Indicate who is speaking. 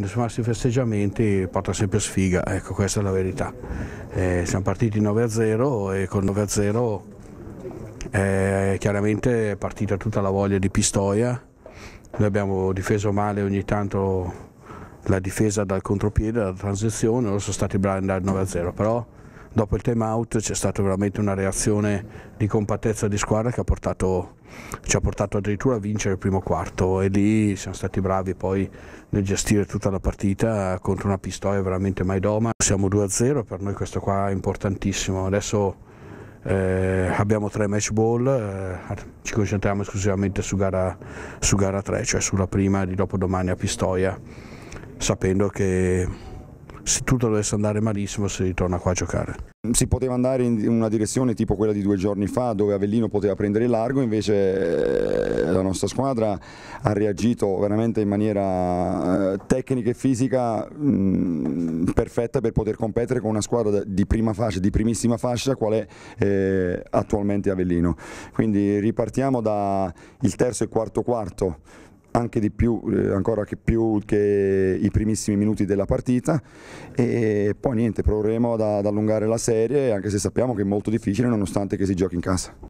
Speaker 1: quando si fanno questi festeggiamenti porta sempre sfiga, ecco questa è la verità. Eh, siamo partiti 9-0 e con 9-0 eh, chiaramente è partita tutta la voglia di Pistoia, noi abbiamo difeso male ogni tanto la difesa dal contropiede, dalla transizione, loro sono stati bravi ad andare 9-0, però dopo il time out c'è stata veramente una reazione di compattezza di squadra che ha portato, ci ha portato addirittura a vincere il primo quarto e lì siamo stati bravi poi nel gestire tutta la partita contro una pistoia veramente mai doma. Siamo 2-0, per noi questo qua è importantissimo. Adesso eh, abbiamo tre match ball, eh, ci concentriamo esclusivamente su gara, su gara 3, cioè sulla prima di dopodomani a Pistoia, sapendo che se tutto dovesse andare malissimo si ritorna qua a giocare.
Speaker 2: Si poteva andare in una direzione tipo quella di due giorni fa dove Avellino poteva prendere il largo, invece eh, la nostra squadra ha reagito veramente in maniera eh, tecnica e fisica mh, mm, perfetta per poter competere con una squadra di prima fascia, di primissima fascia qual è eh, attualmente Avellino. Quindi ripartiamo dal terzo e quarto quarto anche di più, eh, ancora che più che i primissimi minuti della partita e poi niente, proveremo ad, ad allungare la serie anche se sappiamo che è molto difficile nonostante che si giochi in casa.